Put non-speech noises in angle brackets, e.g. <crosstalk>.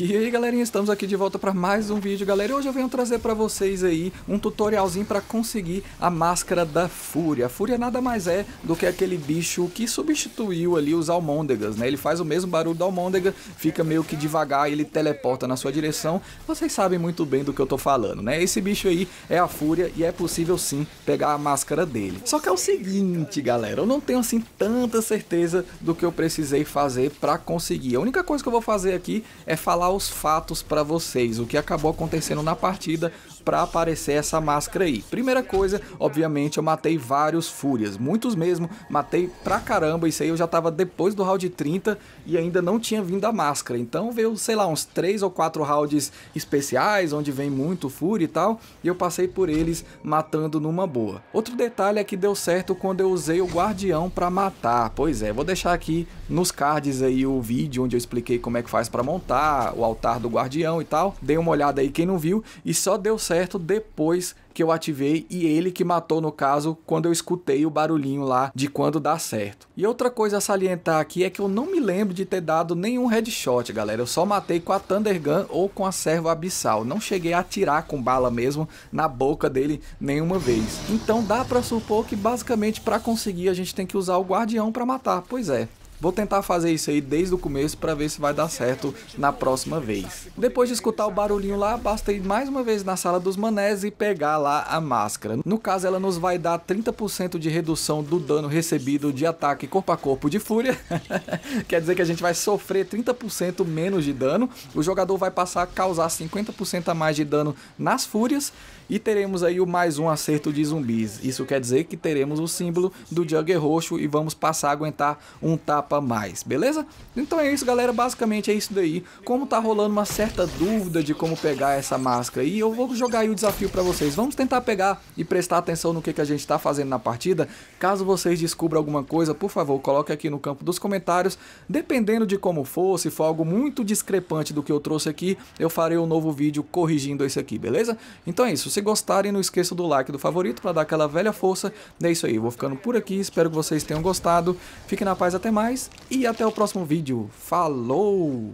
E aí galerinha, estamos aqui de volta para mais um vídeo galera, e hoje eu venho trazer para vocês aí um tutorialzinho para conseguir a máscara da Fúria. A Fúria nada mais é do que aquele bicho que substituiu ali os almôndegas, né, ele faz o mesmo barulho da almôndega, fica meio que devagar e ele teleporta na sua direção, vocês sabem muito bem do que eu tô falando, né, esse bicho aí é a Fúria e é possível sim pegar a máscara dele. Só que é o seguinte galera, eu não tenho assim tanta certeza do que eu precisei fazer para conseguir, a única coisa que eu vou fazer aqui é falar falar os fatos para vocês, o que acabou acontecendo na partida para aparecer essa máscara aí. Primeira coisa, obviamente, eu matei vários Fúrias, muitos mesmo, matei pra caramba, isso aí eu já tava depois do round 30 e ainda não tinha vindo a máscara, então veio, sei lá, uns 3 ou 4 rounds especiais, onde vem muito Fúria e tal, e eu passei por eles matando numa boa. Outro detalhe é que deu certo quando eu usei o Guardião para matar, pois é, vou deixar aqui nos cards aí o vídeo onde eu expliquei como é que faz para montar, o altar do guardião e tal. Dei uma olhada aí quem não viu e só deu certo depois que eu ativei e ele que matou no caso quando eu escutei o barulhinho lá de quando dá certo. E outra coisa a salientar aqui é que eu não me lembro de ter dado nenhum headshot, galera. Eu só matei com a Thunder Gun ou com a Servo Abissal. Não cheguei a atirar com bala mesmo na boca dele nenhuma vez. Então dá para supor que basicamente para conseguir a gente tem que usar o Guardião para matar. Pois é. Vou tentar fazer isso aí desde o começo para ver se vai dar certo na próxima vez. Depois de escutar o barulhinho lá, basta ir mais uma vez na sala dos manés e pegar lá a máscara. No caso, ela nos vai dar 30% de redução do dano recebido de ataque corpo a corpo de fúria. <laughs> Quer dizer que a gente vai sofrer 30% menos de dano. O jogador vai passar a causar 50% a mais de dano nas fúrias e teremos aí o mais um acerto de zumbis. Isso quer dizer que teremos o símbolo do Jugger roxo e vamos passar a aguentar um tapa capa mais, beleza? Então é isso galera, basicamente é isso daí. Como tá rolando uma certa dúvida de como pegar essa máscara aí, eu vou jogar aí o desafio pra vocês. Vamos tentar pegar e prestar atenção no que, que a gente tá fazendo na partida. Caso vocês descubram alguma coisa, por favor, coloque aqui no campo dos comentários. Dependendo de como for, se for algo muito discrepante do que eu trouxe aqui, eu farei um novo vídeo corrigindo esse aqui, beleza? Então é isso, se gostarem não esqueça do like do favorito pra dar aquela velha força. É isso aí, vou ficando por aqui, espero que vocês tenham gostado. Fiquem na paz, até mais mais e até o próximo vídeo. Falou!